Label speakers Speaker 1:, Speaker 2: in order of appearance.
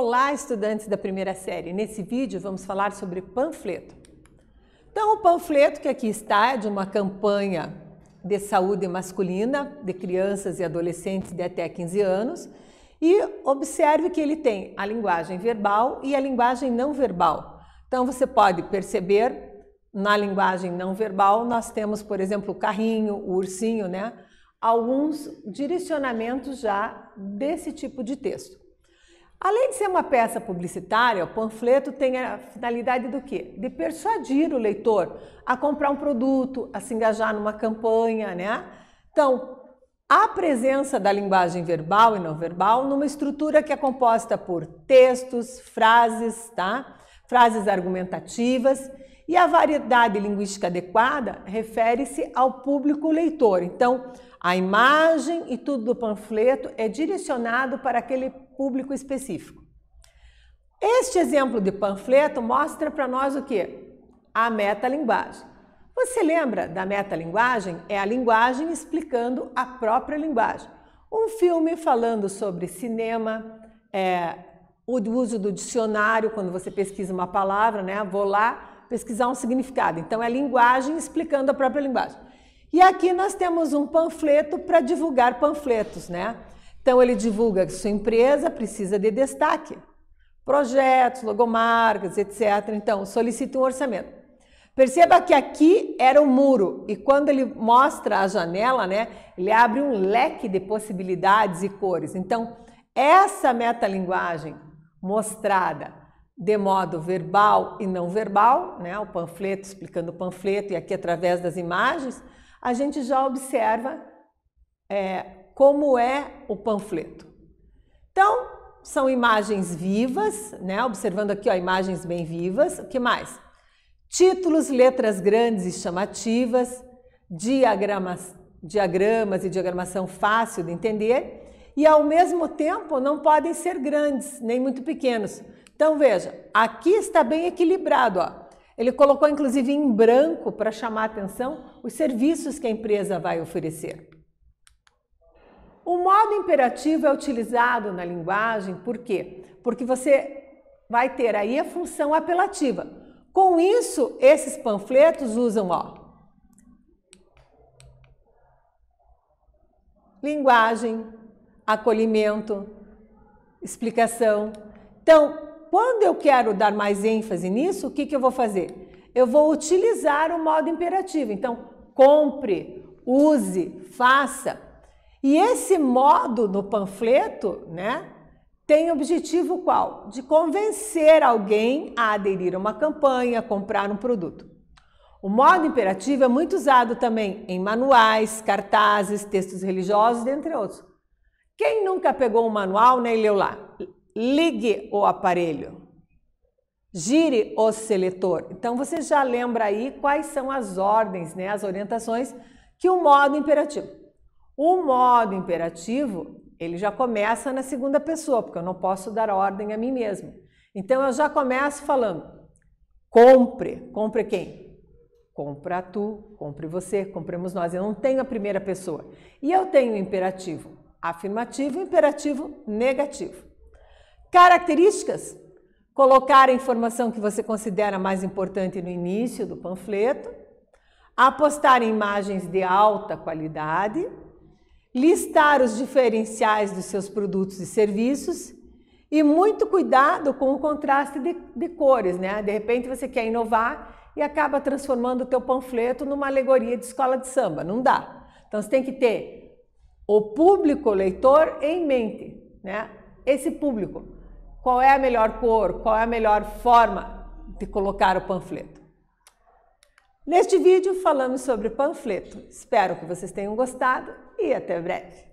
Speaker 1: Olá, estudantes da primeira série! Nesse vídeo vamos falar sobre panfleto. Então, o panfleto que aqui está é de uma campanha de saúde masculina de crianças e adolescentes de até 15 anos e observe que ele tem a linguagem verbal e a linguagem não verbal. Então, você pode perceber na linguagem não verbal, nós temos, por exemplo, o carrinho, o ursinho, né? Alguns direcionamentos já desse tipo de texto. Além de ser uma peça publicitária, o panfleto tem a finalidade do quê? De persuadir o leitor a comprar um produto, a se engajar numa campanha, né? Então, a presença da linguagem verbal e não verbal numa estrutura que é composta por textos, frases, tá? Frases argumentativas e a variedade linguística adequada refere-se ao público leitor. Então, a imagem e tudo do panfleto é direcionado para aquele público específico. Este exemplo de panfleto mostra para nós o que? A metalinguagem. Você lembra da metalinguagem? É a linguagem explicando a própria linguagem. Um filme falando sobre cinema, é, o uso do dicionário, quando você pesquisa uma palavra, né? Vou lá pesquisar um significado. Então, é linguagem explicando a própria linguagem. E aqui nós temos um panfleto para divulgar panfletos, né? Então, ele divulga que sua empresa precisa de destaque, projetos, logomarcas, etc. Então, solicita um orçamento. Perceba que aqui era o um muro e quando ele mostra a janela, né, ele abre um leque de possibilidades e cores. Então, essa metalinguagem mostrada de modo verbal e não verbal, né, o panfleto explicando o panfleto e aqui através das imagens, a gente já observa é, como é o panfleto. Então, são imagens vivas, né? Observando aqui, ó, imagens bem vivas. O que mais? Títulos, letras grandes e chamativas, diagramas, diagramas e diagramação fácil de entender e ao mesmo tempo não podem ser grandes nem muito pequenos. Então veja, aqui está bem equilibrado, ó. Ele colocou inclusive em branco para chamar a atenção os serviços que a empresa vai oferecer. O modo imperativo é utilizado na linguagem por quê? Porque você vai ter aí a função apelativa. Com isso, esses panfletos usam, ó, linguagem, acolhimento, explicação. Então, quando eu quero dar mais ênfase nisso, o que, que eu vou fazer? Eu vou utilizar o modo imperativo. Então, compre, use, faça. E esse modo no panfleto, né, tem objetivo qual? De convencer alguém a aderir a uma campanha, comprar um produto. O modo imperativo é muito usado também em manuais, cartazes, textos religiosos, dentre outros. Quem nunca pegou um manual né, e leu lá? Ligue o aparelho, gire o seletor. Então você já lembra aí quais são as ordens, né, as orientações que o modo imperativo. O modo imperativo, ele já começa na segunda pessoa, porque eu não posso dar ordem a mim mesmo. Então eu já começo falando: compre. Compre quem? Compra tu, compre você, compremos nós. Eu não tenho a primeira pessoa. E eu tenho o imperativo afirmativo, imperativo negativo. Características: colocar a informação que você considera mais importante no início do panfleto, apostar em imagens de alta qualidade listar os diferenciais dos seus produtos e serviços e muito cuidado com o contraste de, de cores, né? De repente você quer inovar e acaba transformando o teu panfleto numa alegoria de escola de samba, não dá. Então você tem que ter o público leitor em mente, né? Esse público, qual é a melhor cor, qual é a melhor forma de colocar o panfleto? Neste vídeo falamos sobre panfleto. Espero que vocês tenham gostado e até breve!